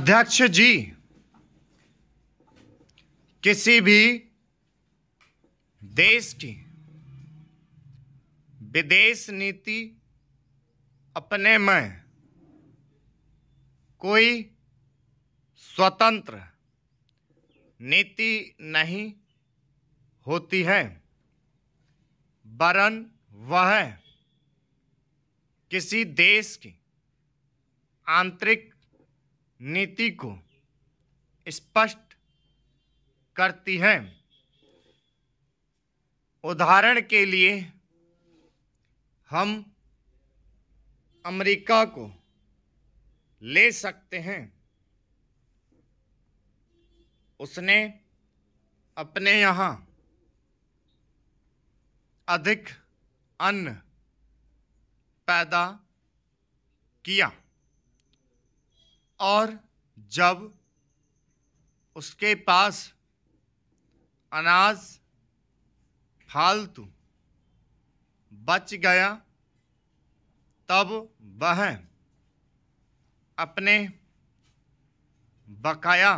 अध्यक्ष जी किसी भी देश की विदेश नीति अपने में कोई स्वतंत्र नीति नहीं होती है वरन वह किसी देश की आंतरिक नीति को स्पष्ट करती है उदाहरण के लिए हम अमेरिका को ले सकते हैं उसने अपने यहाँ अधिक अन्न पैदा किया और जब उसके पास अनाज फालतू बच गया तब वह अपने बकाया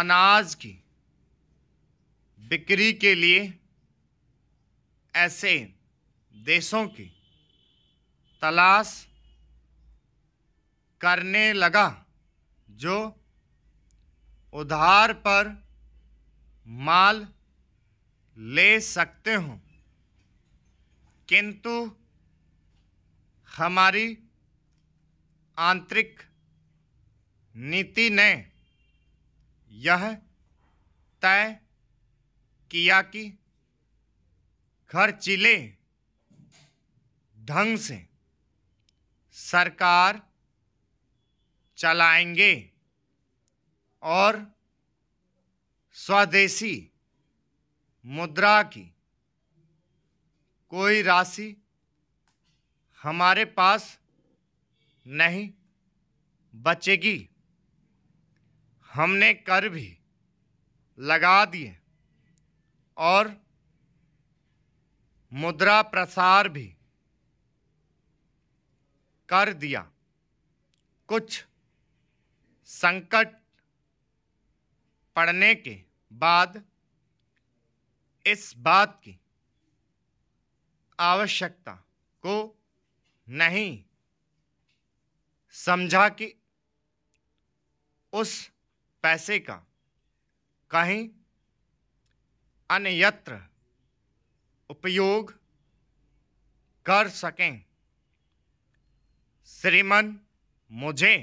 अनाज की बिक्री के लिए ऐसे देशों की तलाश करने लगा जो उधार पर माल ले सकते हो किंतु हमारी आंतरिक नीति ने यह तय किया कि खर्चीले ढंग से सरकार चलाएंगे और स्वदेशी मुद्रा की कोई राशि हमारे पास नहीं बचेगी हमने कर भी लगा दिए और मुद्रा प्रसार भी कर दिया कुछ संकट पड़ने के बाद इस बात की आवश्यकता को नहीं समझा कि उस पैसे का कहीं अन्यत्र उपयोग कर सकें श्रीमन मुझे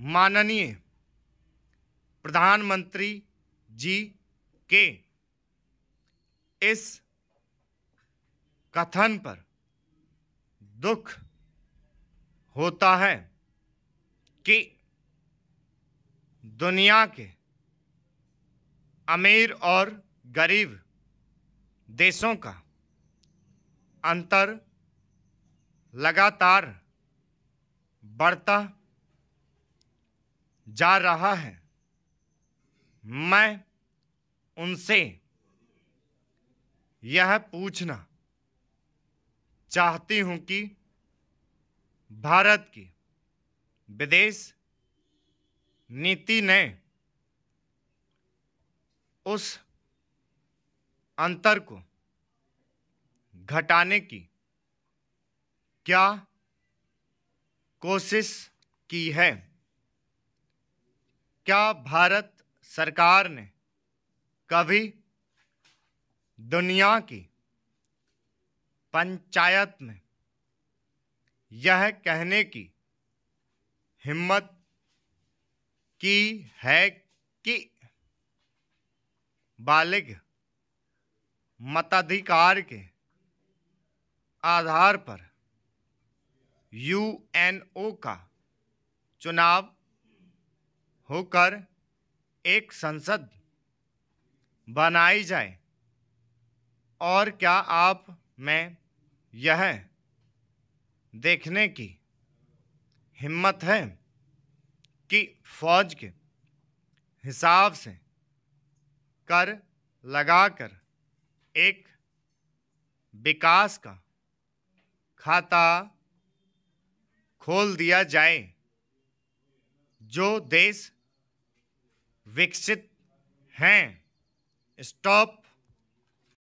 माननीय प्रधानमंत्री जी के इस कथन पर दुख होता है कि दुनिया के अमीर और गरीब देशों का अंतर लगातार बढ़ता जा रहा है मैं उनसे यह पूछना चाहती हूं कि भारत की विदेश नीति ने उस अंतर को घटाने की क्या कोशिश की है क्या भारत सरकार ने कभी दुनिया की पंचायत में यह कहने की हिम्मत की है कि बालिग मताधिकार के आधार पर यूएनओ का चुनाव होकर एक संसद बनाई जाए और क्या आप में यह देखने की हिम्मत है कि फौज के हिसाब से कर लगाकर एक विकास का खाता खोल दिया जाए जो देश विकसित हैं स्टॉप